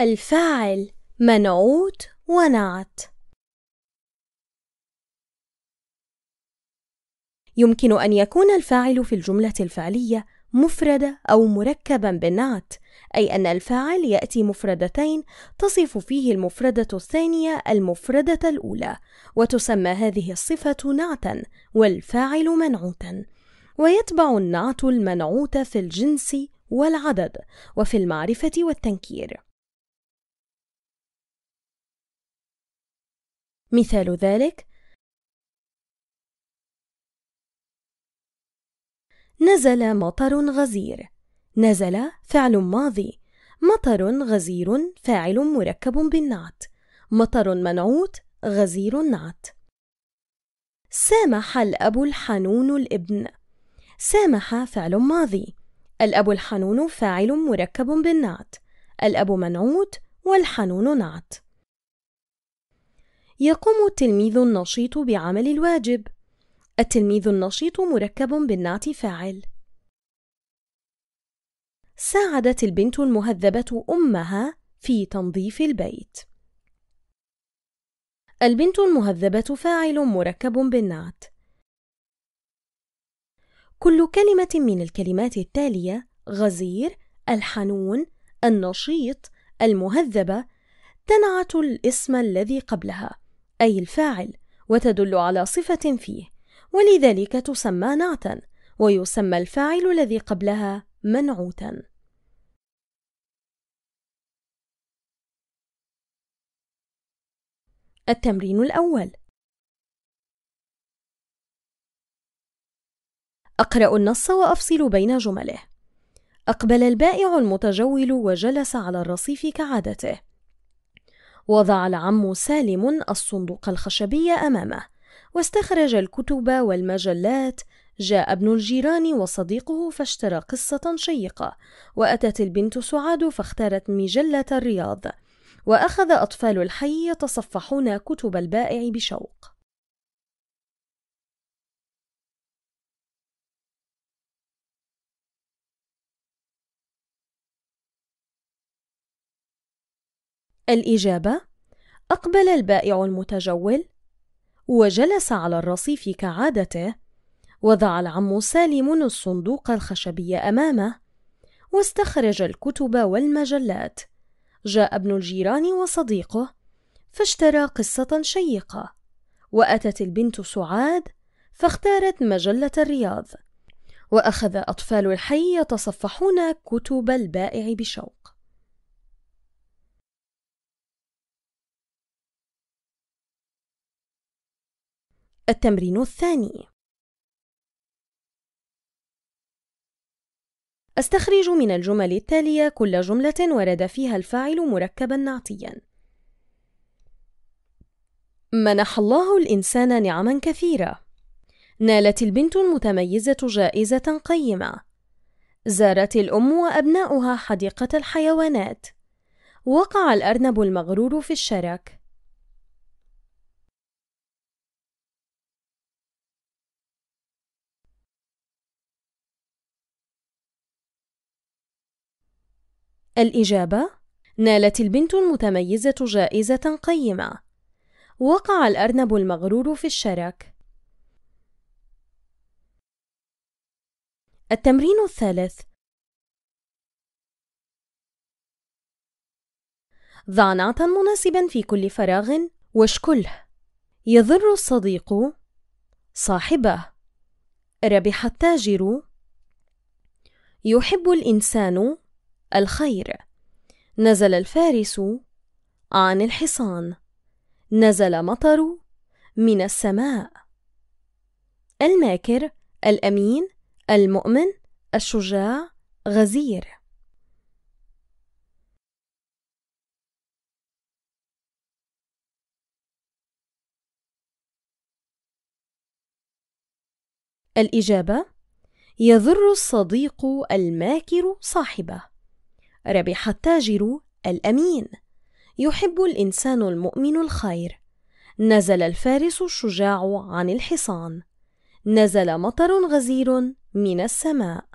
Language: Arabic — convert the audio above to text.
الفاعل منعوت ونعت يمكن أن يكون الفاعل في الجملة الفعلية مفردة أو مركبا بالنعت أي أن الفاعل يأتي مفردتين تصف فيه المفردة الثانية المفردة الأولى وتسمى هذه الصفة نعتا والفاعل منعوتا ويتبع النعت المنعوت في الجنس والعدد وفي المعرفة والتنكير مثال ذلك نزل مطر غزير نزل فعل ماضي مطر غزير فاعل مركب بالنعت مطر منعوت غزير نعت سامح الأب الحنون الابن سامح فعل ماضي الأب الحنون فاعل مركب بالنعت الأب منعوت والحنون نعت يقوم التلميذ النشيط بعمل الواجب التلميذ النشيط مركب بالنعت فاعل ساعدت البنت المهذبة أمها في تنظيف البيت البنت المهذبة فاعل مركب بالنعت كل كلمة من الكلمات التالية غزير الحنون النشيط المهذبة تنعت الاسم الذي قبلها أي الفاعل وتدل على صفة فيه ولذلك تسمى نعتا ويسمى الفاعل الذي قبلها منعوتا التمرين الأول أقرأ النص وأفصل بين جمله أقبل البائع المتجول وجلس على الرصيف كعادته وضع العم سالم الصندوق الخشبي أمامه واستخرج الكتب والمجلات جاء ابن الجيران وصديقه فاشترى قصة شيقة وأتت البنت سعاد فاختارت مجلة الرياض وأخذ أطفال الحي يتصفحون كتب البائع بشوق الإجابة: أقبل البائع المتجول، وجلس على الرصيف كعادته، وضع العم سالم الصندوق الخشبي أمامه، واستخرج الكتب والمجلات. جاء ابن الجيران وصديقه، فاشترى قصة شيقة، وأتت البنت سعاد، فاختارت مجلة الرياض، وأخذ أطفال الحي يتصفحون كتب البائع بشوق. التمرين الثاني استخرج من الجمل التالية كل جملة ورد فيها الفاعل مركبا نعطيا منح الله الإنسان نعما كثيرة نالت البنت المتميزة جائزة قيمة زارت الأم وأبناؤها حديقة الحيوانات وقع الأرنب المغرور في الشرك الإجابة: نالت البنت المتميزة جائزة قيمة. وقع الأرنب المغرور في الشرك. التمرين الثالث: ضع نعتا مناسبا في كل فراغ واشكله. يضر الصديق صاحبه. ربح التاجر. يحب الإنسان الخير نزل الفارس عن الحصان نزل مطر من السماء الماكر الامين المؤمن الشجاع غزير الإجابة: يضر الصديق الماكر صاحبه. ربح التاجر الأمين يحب الإنسان المؤمن الخير نزل الفارس الشجاع عن الحصان نزل مطر غزير من السماء